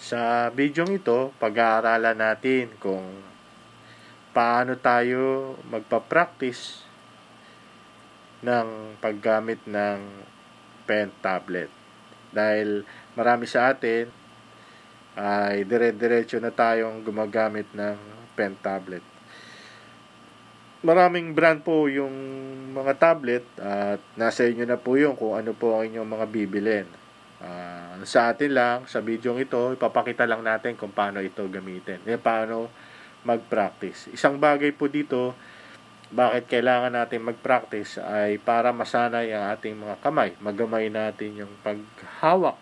Sa bidyong ito, pag-aaralan natin kung paano tayo magpa-practice ng paggamit ng pen tablet. Dahil marami sa atin ay dire-diretso na tayong gumagamit ng pen tablet. Maraming brand po yung mga tablet at nasa inyo na po yung kung ano po ang inyong mga bibilin. Uh, sa atin lang, sa video ito, ipapakita lang natin kung paano ito gamitin. E, paano mag-practice. Isang bagay po dito, bakit kailangan natin mag-practice ay para masanay ang ating mga kamay. Magamay natin yung paghawak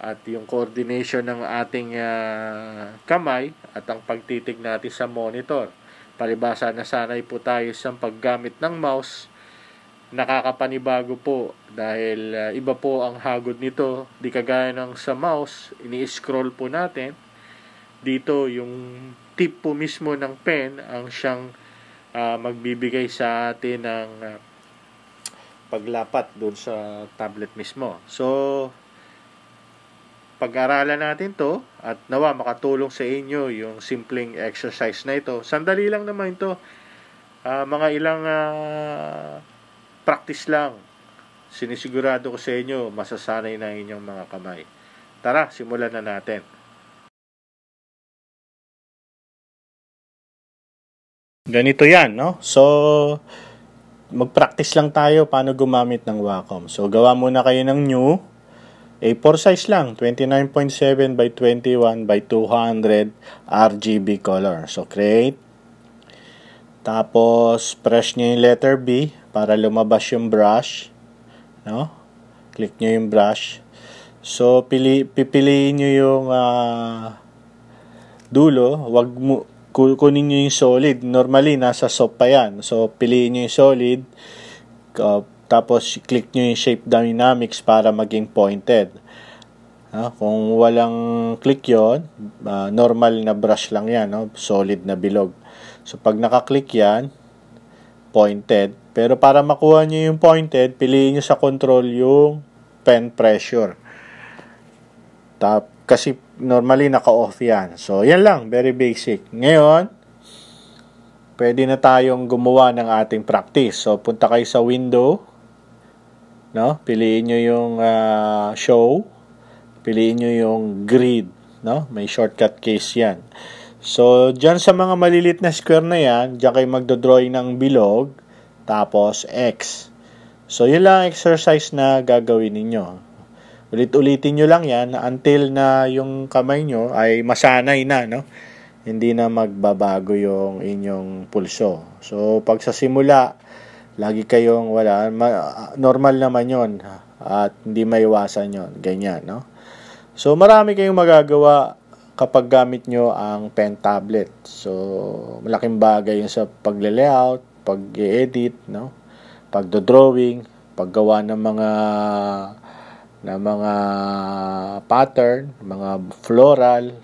at yung coordination ng ating uh, kamay at ang pagtitig natin sa monitor. Palibasa na sanay po tayo sa paggamit ng mouse nakakapanibago po dahil uh, iba po ang hagod nito. Di kagaya ng sa mouse, ini-scroll po natin. Dito yung tip po mismo ng pen ang siyang uh, magbibigay sa atin ng uh, paglapat doon sa tablet mismo. So, pag-aralan natin to at nawa makatulong sa inyo yung simpleng exercise na ito. Sandali lang naman ito. Uh, ah, mga ilang uh, Practice lang. Sinisigurado ko sa inyo, masasanay na inyong mga kamay. Tara, simulan na natin. Ganito yan, no? So, mag-practice lang tayo paano gumamit ng Wacom. So, gawa muna kayo ng new. A4 size lang, 29.7 by 21 by 200 RGB color. So, create. Tapos, press nyo yung letter B para lumabas yung brush. No? Click nyo yung brush. So, pili, pipiliin nyo yung uh, dulo. Wag mo, kunin nyo yung solid. Normally, nasa soft pa yan. So, piliin nyo yung solid. Uh, tapos, click nyo yung shape dynamics para maging pointed. Uh, kung walang click yon uh, ah, normal na brush lang yan. No? Solid na bilog. So, pag naka-click yan, pointed. Pero para makuha nyo yung pointed, piliin nyo sa control yung pen pressure. Tap, kasi normally naka-off yan. So, yan lang. Very basic. Ngayon, pwede na tayong gumawa ng ating practice. So, punta kayo sa window. No? Piliin nyo yung uh, show. Piliin nyo yung grid. No? May shortcut case yan. So, dyan sa mga malilit na square na yan, dyan kayo magdodrawing ng bilog, tapos X. So, yun lang exercise na gagawin ninyo. Ulit-ulitin nyo lang yan until na yung kamay nyo ay masanay na, no? Hindi na magbabago yung inyong pulso. So, pag sa simula, lagi kayong wala. normal naman yon at hindi maiwasan yon Ganyan, no? So, marami kayong magagawa kapag gamit nyo ang pen tablet. So, malaking bagay yun sa pagle-layout, pag-edit, no? pagdo-drawing, paggawa ng mga ng mga pattern, mga floral,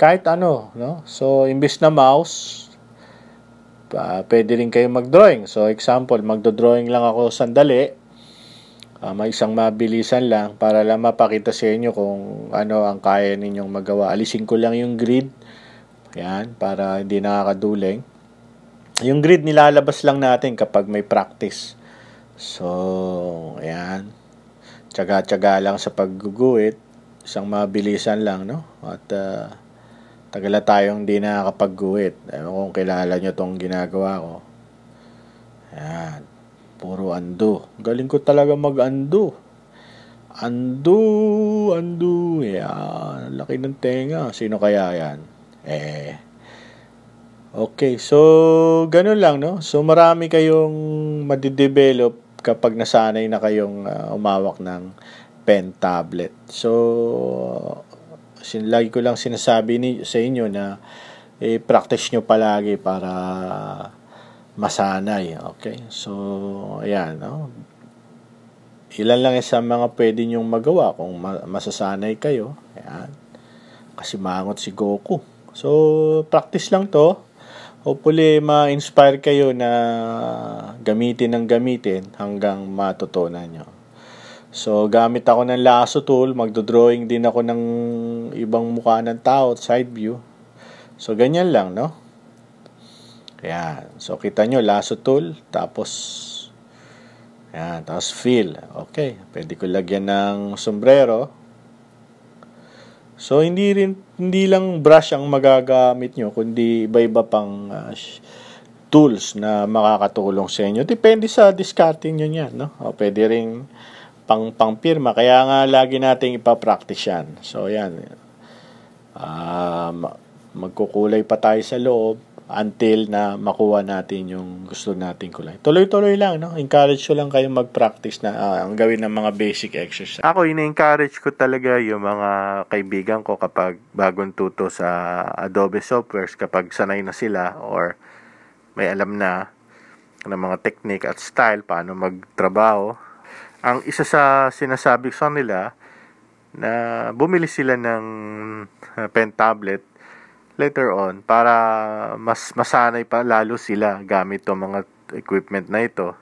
kahit ano, no? So, imbis na mouse, uh, pwede rin kayo mag-drawing. So, example, magdo-drawing lang ako sandali, uh, may isang mabilisan lang para lang mapakita sa inyo kung ano ang kaya ninyong magawa. Alisin ko lang yung grid. Yan, para hindi nakakaduling. Yung grid nilalabas lang natin kapag may practice. So, ayan. Tsaga-tsaga lang sa pagguguit. Isang mabilisan lang, no? At uh, ah, tagala tayong hindi nakakapagguit. Ewan kung kilala nyo tong ginagawa ko. Ayan. Puro ando. Galing ko talaga mag-ando. Ando, ando. Yeah, laki ng tenga. Sino kaya yan? Eh. Okay, so ganun lang, no? So marami kayong madidevelop kapag nasanay na kayong uh, umawak ng pen tablet. So, sin lagi ko lang sinasabi ni sa inyo na i-practice eh, nyo palagi para masanay. Okay? So, ayan. No? Ilan lang sa mga pwede nyong magawa kung masasanay kayo. Ayan. Kasi mangot si Goku. So, practice lang to. Hopefully, ma-inspire kayo na gamitin ng gamitin hanggang matutunan nyo. So, gamit ako ng lasso tool. Magdodrawing din ako ng ibang mukha ng tao, side view. So, ganyan lang, no? Ayan. So, kita nyo, lasso tool. Tapos, ayan. Tapos, fill. Okay. Pwede ko lagyan ng sombrero. So, hindi, rin, hindi lang brush ang magagamit nyo, kundi iba-iba pang uh, tools na makakatulong sa inyo. Depende sa discarding nyo yan. No? O, pwede rin pang pangpirma kaya nga lagi nating ipapractice yan so ayan. um, ah, magkukulay pa tayo sa loob until na makuha natin yung gusto natin ko lang. Tuloy-tuloy lang, no? Encourage ko lang kayo mag-practice na uh, ang gawin ng mga basic exercise. Ako, ina-encourage ko talaga yung mga kaibigan ko kapag bagong tuto sa Adobe softwares, kapag sanay na sila or may alam na ng mga technique at style, paano magtrabaho. Ang isa sa sinasabi sa nila, na bumili sila ng ah, pen tablet later on para mas masanay pa lalo sila gamit tong mga equipment na ito.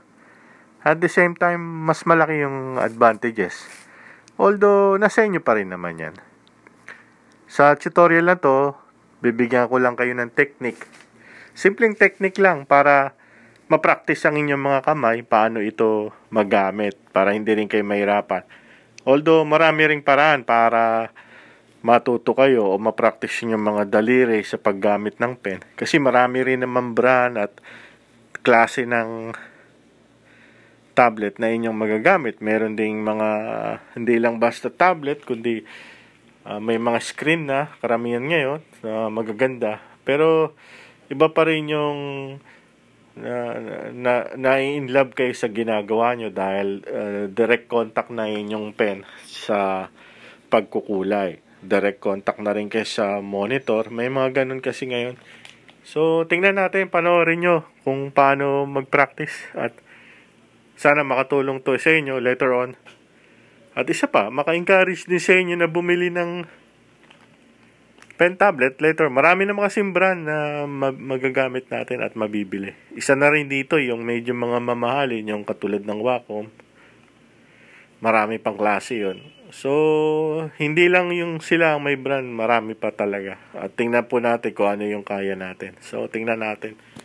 At the same time, mas malaki yung advantages. Although, nasa inyo pa rin naman yan. Sa tutorial na to, bibigyan ko lang kayo ng technique. Simpleng technique lang para ma ang inyong mga kamay paano ito magamit para hindi rin kayo mahirapan. Although, marami ring paraan para matuto kayo o mapractice yung mga daliri sa paggamit ng pen. Kasi marami rin naman brand at klase ng tablet na inyong magagamit. Meron ding mga, hindi lang basta tablet, kundi uh, may mga screen na, karamihan ngayon, na uh, magaganda. Pero, iba pa rin yung na, na, na in love kayo sa ginagawa nyo dahil uh, direct contact na inyong pen sa pagkukulay direct contact na rin kayo sa monitor. May mga ganun kasi ngayon. So, tingnan natin, panoorin nyo kung paano mag-practice at sana makatulong to sa inyo later on. At isa pa, maka-encourage din sa inyo na bumili ng pen tablet later. Marami na mga brand na magagamit natin at mabibili. Isa na rin dito yung medyo mga mamahalin, yung katulad ng Wacom marami pang klase yon So, hindi lang yung sila ang may brand, marami pa talaga. At tingnan po natin kung ano yung kaya natin. So, tingnan natin.